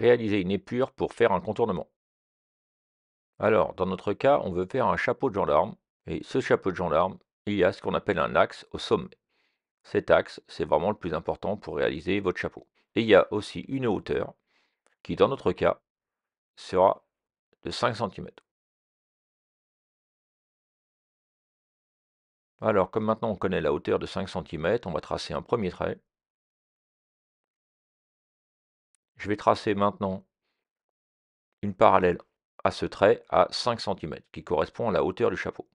Réaliser une épure pour faire un contournement. Alors, dans notre cas, on veut faire un chapeau de gendarme, et ce chapeau de gendarme, il y a ce qu'on appelle un axe au sommet. Cet axe, c'est vraiment le plus important pour réaliser votre chapeau. Et il y a aussi une hauteur, qui dans notre cas, sera de 5 cm. Alors, comme maintenant on connaît la hauteur de 5 cm, on va tracer un premier trait. je vais tracer maintenant une parallèle à ce trait à 5 cm, qui correspond à la hauteur du chapeau.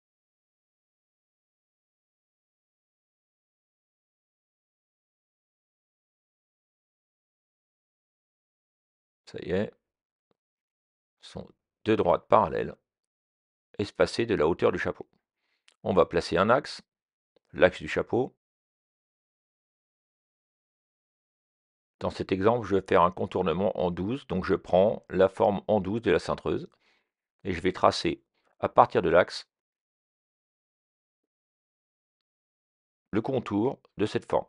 Ça y est, sont deux droites parallèles, espacées de la hauteur du chapeau. On va placer un axe, l'axe du chapeau, Dans cet exemple, je vais faire un contournement en 12, donc je prends la forme en 12 de la cintreuse et je vais tracer à partir de l'axe le contour de cette forme.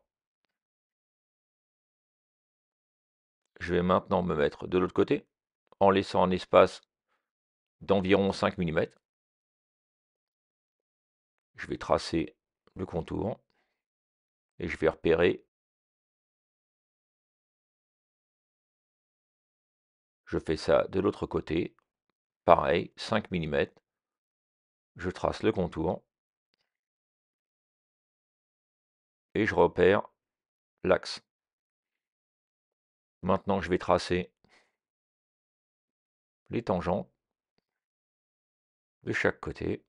Je vais maintenant me mettre de l'autre côté en laissant un espace d'environ 5 mm. Je vais tracer le contour et je vais repérer Je fais ça de l'autre côté. Pareil, 5 mm. Je trace le contour. Et je repère l'axe. Maintenant, je vais tracer les tangents de chaque côté.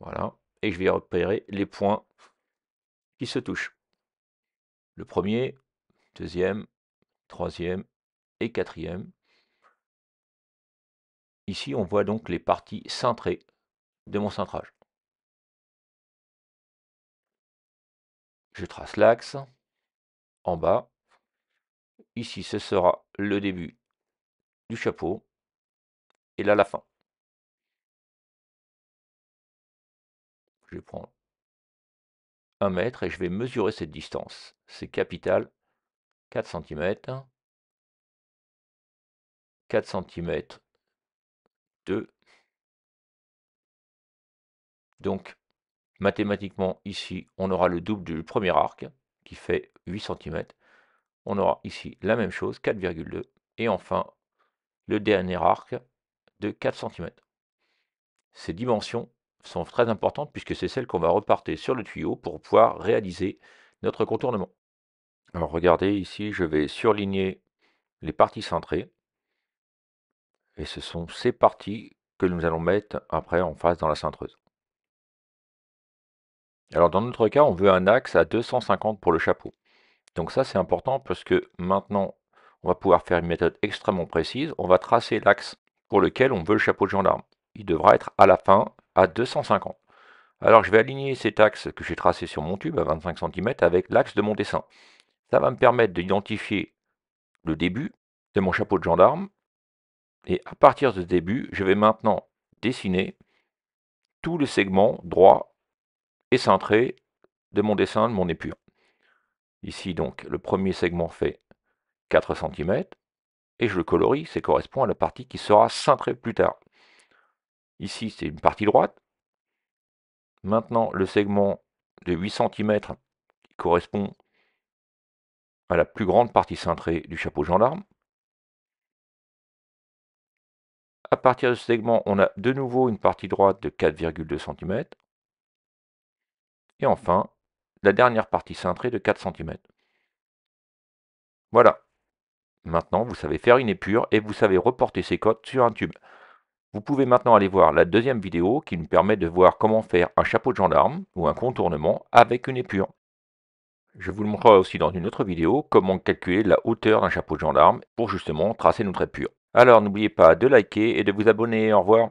Voilà. Et je vais repérer les points qui se touchent. Le premier, deuxième, troisième et quatrième. Ici, on voit donc les parties cintrées de mon cintrage. Je trace l'axe en bas. Ici, ce sera le début du chapeau et là la fin. Je prends un mètre et je vais mesurer cette distance. C'est capital 4 cm, 4 cm 2. Donc, mathématiquement, ici, on aura le double du premier arc, qui fait 8 cm. On aura ici la même chose, 4,2. Et enfin, le dernier arc de 4 cm. Ces dimensions sont très importantes puisque c'est celles qu'on va repartir sur le tuyau pour pouvoir réaliser notre contournement. Alors regardez ici, je vais surligner les parties centrées. Et ce sont ces parties que nous allons mettre après en face dans la cintreuse. Alors dans notre cas, on veut un axe à 250 pour le chapeau. Donc ça c'est important parce que maintenant, on va pouvoir faire une méthode extrêmement précise. On va tracer l'axe pour lequel on veut le chapeau de gendarme. Il devra être à la fin à 250. Alors je vais aligner cet axe que j'ai tracé sur mon tube à 25 cm avec l'axe de mon dessin. Ça va me permettre d'identifier le début, de mon chapeau de gendarme. Et à partir de ce début, je vais maintenant dessiner tout le segment droit et cintré de mon dessin, de mon épure. Ici donc, le premier segment fait 4 cm, et je le colorie, ça correspond à la partie qui sera cintrée plus tard. Ici, c'est une partie droite. Maintenant, le segment de 8 cm qui correspond à la plus grande partie cintrée du chapeau gendarme. À partir de ce segment, on a de nouveau une partie droite de 4,2 cm. Et enfin, la dernière partie cintrée de 4 cm. Voilà. Maintenant, vous savez faire une épure et vous savez reporter ces cotes sur un tube. Vous pouvez maintenant aller voir la deuxième vidéo qui nous permet de voir comment faire un chapeau de gendarme ou un contournement avec une épure. Je vous le montrerai aussi dans une autre vidéo comment calculer la hauteur d'un chapeau de gendarme pour justement tracer nos traits Alors n'oubliez pas de liker et de vous abonner. Au revoir.